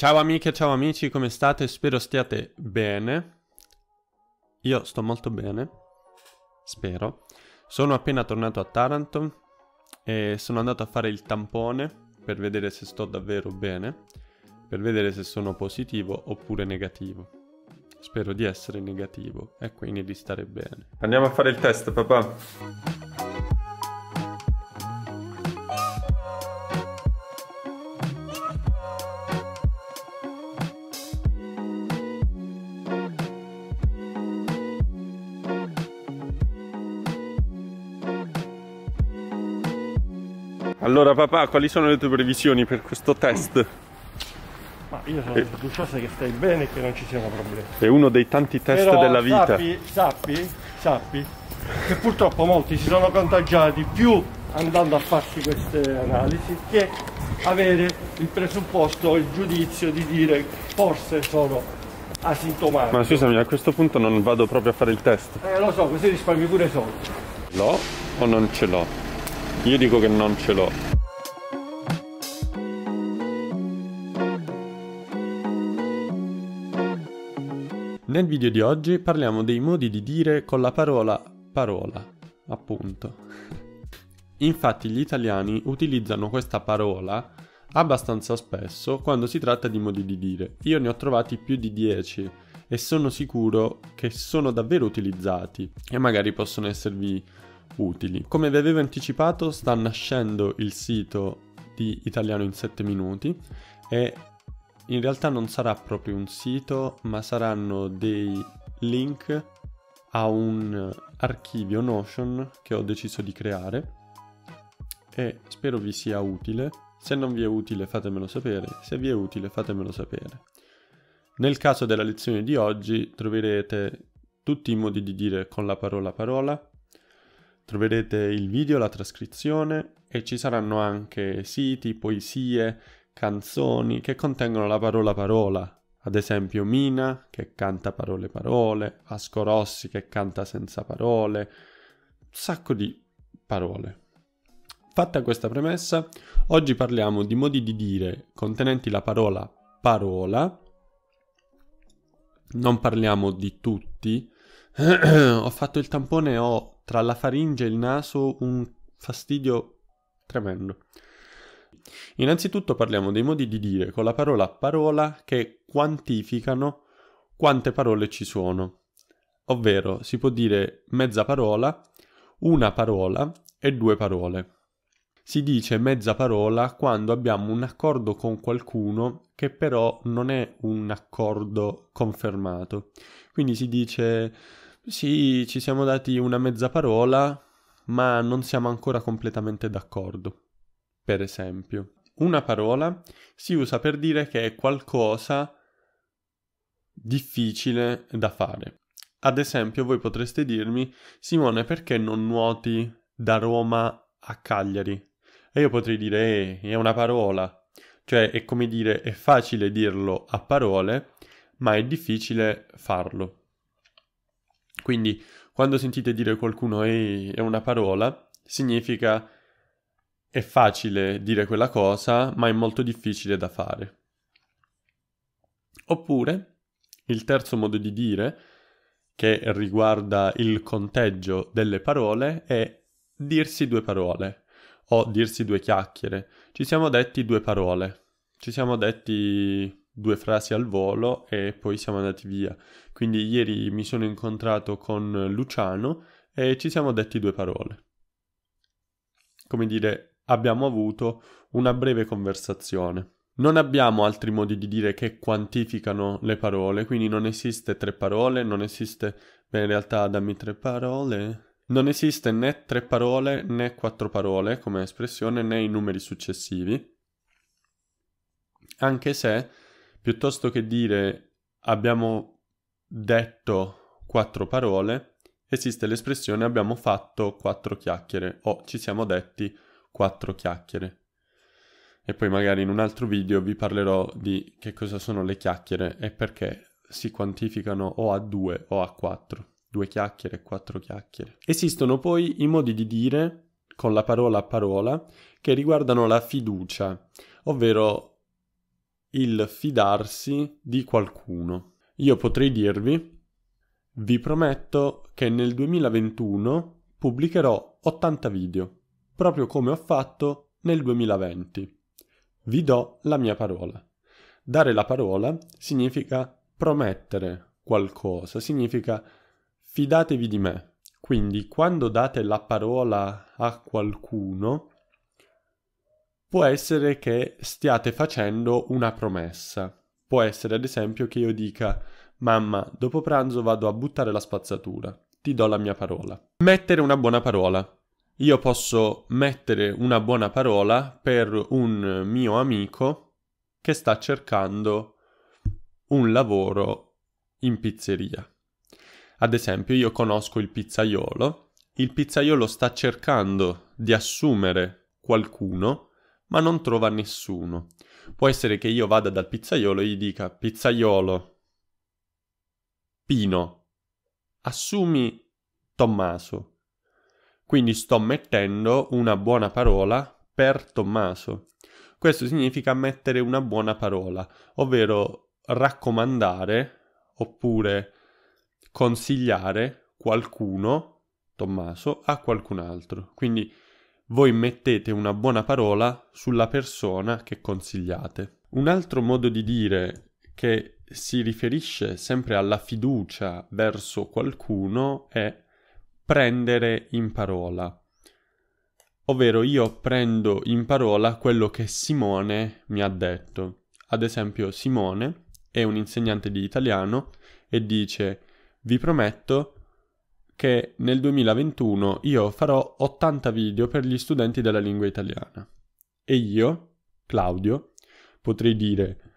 Ciao amiche, ciao amici, come state? Spero stiate bene. Io sto molto bene, spero. Sono appena tornato a Taranto e sono andato a fare il tampone per vedere se sto davvero bene, per vedere se sono positivo oppure negativo. Spero di essere negativo e quindi di stare bene. Andiamo a fare il test, papà. Allora papà, quali sono le tue previsioni per questo test? Ma io sono fiducioso e... che stai bene e che non ci siano problemi. È uno dei tanti test Però, della vita. Sappi, sappi, sappi che purtroppo molti si sono contagiati più andando a farsi queste analisi che avere il presupposto, il giudizio di dire forse sono asintomatico. Ma scusami, a questo punto non vado proprio a fare il test. Eh lo so, così risparmi pure soldi. L'ho o non ce l'ho? Io dico che non ce l'ho. Nel video di oggi parliamo dei modi di dire con la parola parola, appunto. Infatti gli italiani utilizzano questa parola abbastanza spesso quando si tratta di modi di dire. Io ne ho trovati più di 10 e sono sicuro che sono davvero utilizzati e magari possono esservi utili. Come vi avevo anticipato sta nascendo il sito di Italiano in 7 minuti e in realtà non sarà proprio un sito ma saranno dei link a un archivio Notion che ho deciso di creare e spero vi sia utile. Se non vi è utile fatemelo sapere, se vi è utile fatemelo sapere. Nel caso della lezione di oggi troverete tutti i modi di dire con la parola parola, Troverete il video, la trascrizione e ci saranno anche siti, poesie, canzoni che contengono la parola parola. Ad esempio Mina che canta parole parole, Asco Rossi che canta senza parole, un sacco di parole. Fatta questa premessa, oggi parliamo di modi di dire contenenti la parola parola. Non parliamo di tutti. ho fatto il tampone e ho tra la faringe e il naso un fastidio tremendo. Innanzitutto parliamo dei modi di dire con la parola parola che quantificano quante parole ci sono. Ovvero si può dire mezza parola, una parola e due parole. Si dice mezza parola quando abbiamo un accordo con qualcuno che però non è un accordo confermato. Quindi si dice sì, ci siamo dati una mezza parola, ma non siamo ancora completamente d'accordo. Per esempio, una parola si usa per dire che è qualcosa difficile da fare. Ad esempio, voi potreste dirmi, Simone, perché non nuoti da Roma a Cagliari? E io potrei dire, eh, è una parola. Cioè, è come dire, è facile dirlo a parole, ma è difficile farlo. Quindi quando sentite dire qualcuno è una parola, significa è facile dire quella cosa, ma è molto difficile da fare. Oppure il terzo modo di dire, che riguarda il conteggio delle parole, è dirsi due parole o dirsi due chiacchiere. Ci siamo detti due parole, ci siamo detti due frasi al volo e poi siamo andati via. Quindi ieri mi sono incontrato con Luciano e ci siamo detti due parole. Come dire, abbiamo avuto una breve conversazione. Non abbiamo altri modi di dire che quantificano le parole, quindi non esiste tre parole, non esiste... Beh, in realtà dammi tre parole. Non esiste né tre parole né quattro parole come espressione né i numeri successivi, anche se piuttosto che dire abbiamo detto quattro parole, esiste l'espressione abbiamo fatto quattro chiacchiere o ci siamo detti quattro chiacchiere. E poi magari in un altro video vi parlerò di che cosa sono le chiacchiere e perché si quantificano o a due o a quattro. Due chiacchiere quattro chiacchiere. Esistono poi i modi di dire con la parola a parola che riguardano la fiducia, ovvero il fidarsi di qualcuno. Io potrei dirvi, vi prometto che nel 2021 pubblicherò 80 video, proprio come ho fatto nel 2020. Vi do la mia parola. Dare la parola significa promettere qualcosa, significa fidatevi di me. Quindi quando date la parola a qualcuno, Può essere che stiate facendo una promessa. Può essere ad esempio che io dica mamma, dopo pranzo vado a buttare la spazzatura, ti do la mia parola. Mettere una buona parola. Io posso mettere una buona parola per un mio amico che sta cercando un lavoro in pizzeria. Ad esempio, io conosco il pizzaiolo, il pizzaiolo sta cercando di assumere qualcuno ma non trova nessuno. Può essere che io vada dal pizzaiolo e gli dica pizzaiolo Pino, assumi Tommaso. Quindi sto mettendo una buona parola per Tommaso. Questo significa mettere una buona parola, ovvero raccomandare oppure consigliare qualcuno, Tommaso, a qualcun altro. Quindi voi mettete una buona parola sulla persona che consigliate. Un altro modo di dire che si riferisce sempre alla fiducia verso qualcuno è prendere in parola. Ovvero io prendo in parola quello che Simone mi ha detto. Ad esempio Simone è un insegnante di italiano e dice vi prometto che nel 2021 io farò 80 video per gli studenti della lingua italiana. E io, Claudio, potrei dire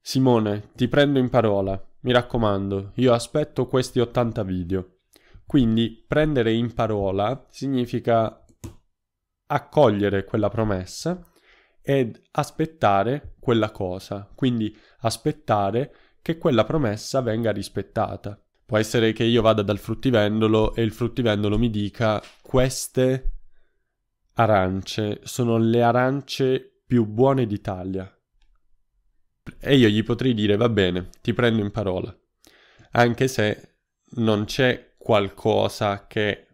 Simone, ti prendo in parola, mi raccomando, io aspetto questi 80 video. Quindi prendere in parola significa accogliere quella promessa ed aspettare quella cosa, quindi aspettare che quella promessa venga rispettata. Può essere che io vada dal fruttivendolo e il fruttivendolo mi dica queste arance sono le arance più buone d'Italia. E io gli potrei dire va bene, ti prendo in parola. Anche se non c'è qualcosa che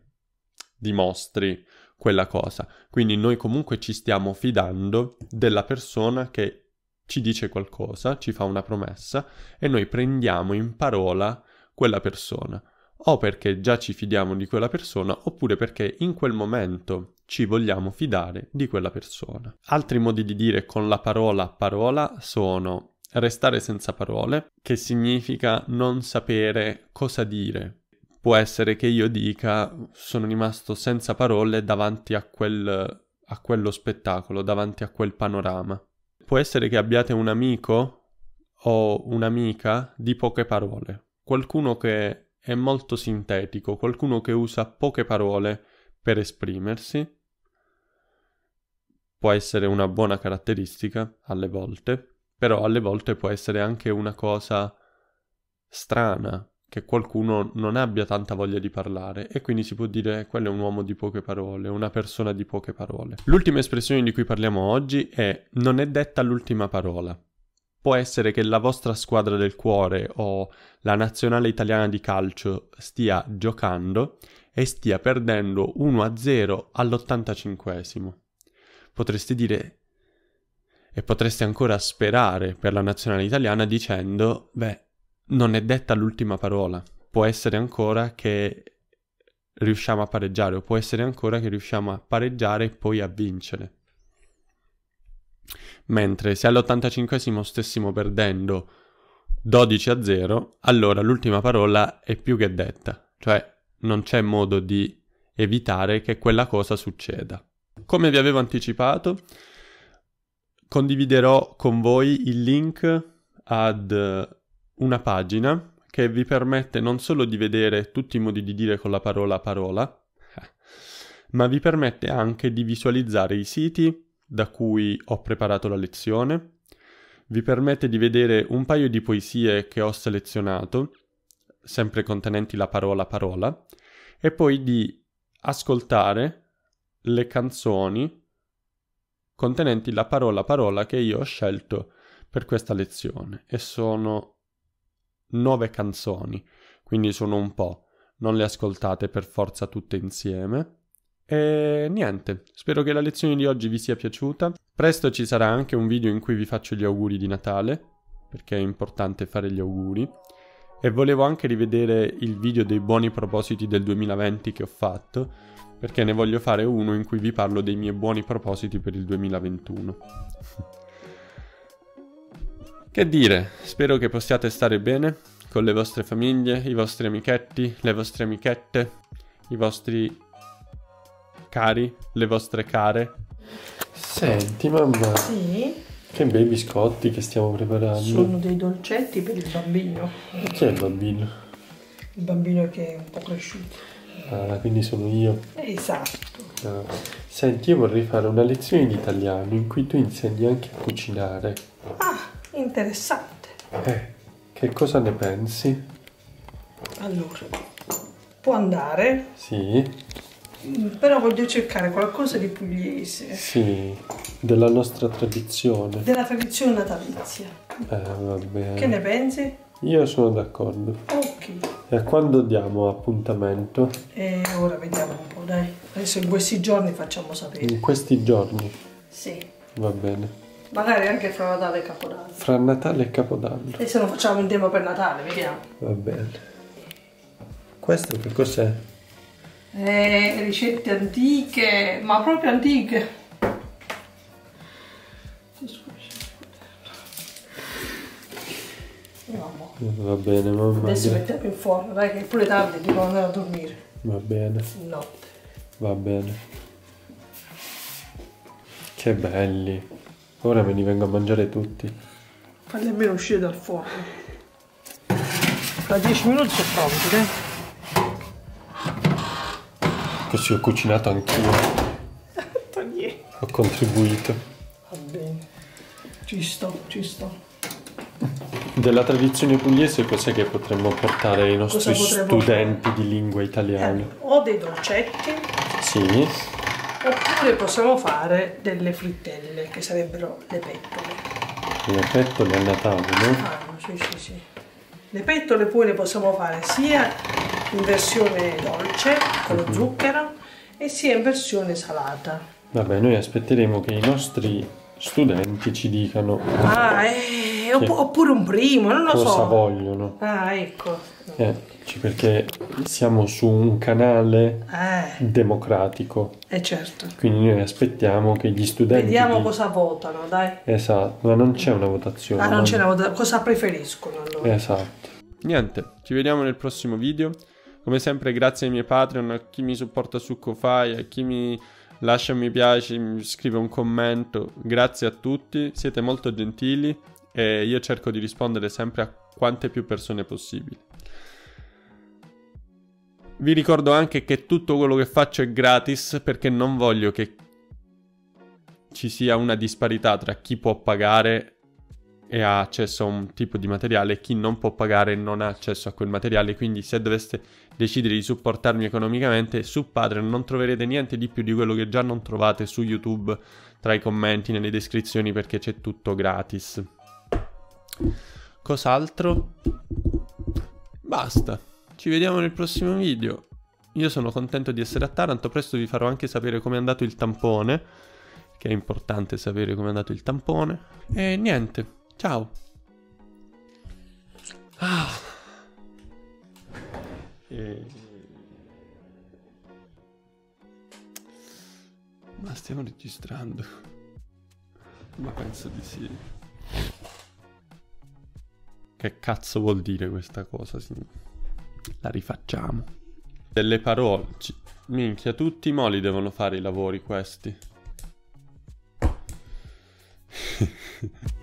dimostri quella cosa. Quindi noi comunque ci stiamo fidando della persona che ci dice qualcosa, ci fa una promessa e noi prendiamo in parola quella persona, o perché già ci fidiamo di quella persona, oppure perché in quel momento ci vogliamo fidare di quella persona. Altri modi di dire con la parola parola sono restare senza parole, che significa non sapere cosa dire. Può essere che io dica sono rimasto senza parole davanti a, quel, a quello spettacolo, davanti a quel panorama. Può essere che abbiate un amico o un'amica di poche parole, qualcuno che è molto sintetico, qualcuno che usa poche parole per esprimersi, può essere una buona caratteristica alle volte, però alle volte può essere anche una cosa strana, che qualcuno non abbia tanta voglia di parlare e quindi si può dire quello è un uomo di poche parole, una persona di poche parole. L'ultima espressione di cui parliamo oggi è non è detta l'ultima parola può essere che la vostra squadra del cuore o la nazionale italiana di calcio stia giocando e stia perdendo 1-0 all'85. Potreste dire e potreste ancora sperare per la nazionale italiana dicendo, beh, non è detta l'ultima parola, può essere ancora che riusciamo a pareggiare o può essere ancora che riusciamo a pareggiare e poi a vincere mentre se all'85 stessimo perdendo 12 a 0, allora l'ultima parola è più che detta, cioè non c'è modo di evitare che quella cosa succeda. Come vi avevo anticipato, condividerò con voi il link ad una pagina che vi permette non solo di vedere tutti i modi di dire con la parola parola, ma vi permette anche di visualizzare i siti da cui ho preparato la lezione, vi permette di vedere un paio di poesie che ho selezionato, sempre contenenti la parola parola, e poi di ascoltare le canzoni contenenti la parola parola che io ho scelto per questa lezione e sono nove canzoni, quindi sono un po', non le ascoltate per forza tutte insieme, e niente, spero che la lezione di oggi vi sia piaciuta. Presto ci sarà anche un video in cui vi faccio gli auguri di Natale, perché è importante fare gli auguri. E volevo anche rivedere il video dei buoni propositi del 2020 che ho fatto, perché ne voglio fare uno in cui vi parlo dei miei buoni propositi per il 2021. che dire, spero che possiate stare bene con le vostre famiglie, i vostri amichetti, le vostre amichette, i vostri cari, le vostre care? Senti mamma, Sì, che bei biscotti che stiamo preparando. sono dei dolcetti per il bambino, Chi è il bambino? il bambino che è un po' cresciuto. Ah, quindi sono io. Esatto. Ah. Senti, io vorrei fare una lezione di italiano in cui tu insegni anche a cucinare. Ah, interessante. Eh, che cosa ne pensi? Allora, può andare Sì, però voglio cercare qualcosa di pugliese. Sì, della nostra tradizione. Della tradizione natalizia. Eh, va bene. Che ne pensi? Io sono d'accordo. Ok. E quando diamo appuntamento? E ora vediamo un po', dai. Adesso in questi giorni facciamo sapere. In questi giorni? Sì. Va bene. Magari anche fra Natale e Capodanno. Fra Natale e Capodanno. E se non facciamo in tempo per Natale, vediamo. Va bene. Questo che cos'è? eh, ricette antiche, ma proprio antiche. Va bene, mamma. Adesso mettiamo in forno, dai che è pure tardi, devo andare a dormire. Va bene. Notte. Va bene. Che belli. Ora me li vengo a mangiare tutti. Fagli nemmeno uscire dal forno. Fra 10 minuti sono pronti, eh? così ho cucinato anch'io. Ho contribuito. Va bene. Ci sto, ci sto. Della tradizione pugliese cos'è che potremmo portare ai nostri studenti di lingua italiana? Eh, o dei dolcetti. Sì. Oppure possiamo fare delle frittelle, che sarebbero le pettole. Le pettole a Natale, no? Ah, sì, sì, sì. Le pettole poi le possiamo fare sia in versione dolce con lo mhm. zucchero e sia in versione salata. Vabbè, noi aspetteremo che i nostri studenti ci dicano ah, eh, oppure un primo, non lo cosa so. Cosa vogliono. Ah, ecco. Eh, perché siamo su un canale eh. democratico. E eh certo. Quindi noi aspettiamo che gli studenti... Vediamo di... cosa votano, dai. Esatto, ma non c'è una votazione. Ah, non c'è una votazione. Cosa preferiscono allora? Esatto. Niente, ci vediamo nel prossimo video. Come sempre grazie ai miei Patreon, a chi mi supporta su Kofai, a chi mi lascia un mi piace, mi scrive un commento. Grazie a tutti, siete molto gentili e io cerco di rispondere sempre a quante più persone possibile. Vi ricordo anche che tutto quello che faccio è gratis perché non voglio che ci sia una disparità tra chi può pagare e ha accesso a un tipo di materiale, chi non può pagare non ha accesso a quel materiale, quindi se doveste decidere di supportarmi economicamente su Patreon non troverete niente di più di quello che già non trovate su YouTube tra i commenti, nelle descrizioni perché c'è tutto gratis. Cos'altro? Basta, ci vediamo nel prossimo video. Io sono contento di essere a Taranto, presto vi farò anche sapere come è andato il tampone, che è importante sapere come è andato il tampone. E niente, Ciao. Ah. E... Eh. Ma stiamo registrando. Ma penso di sì. Che cazzo vuol dire questa cosa, signore? La rifacciamo. Delle parole. C Minchia, tutti i moli devono fare i lavori questi.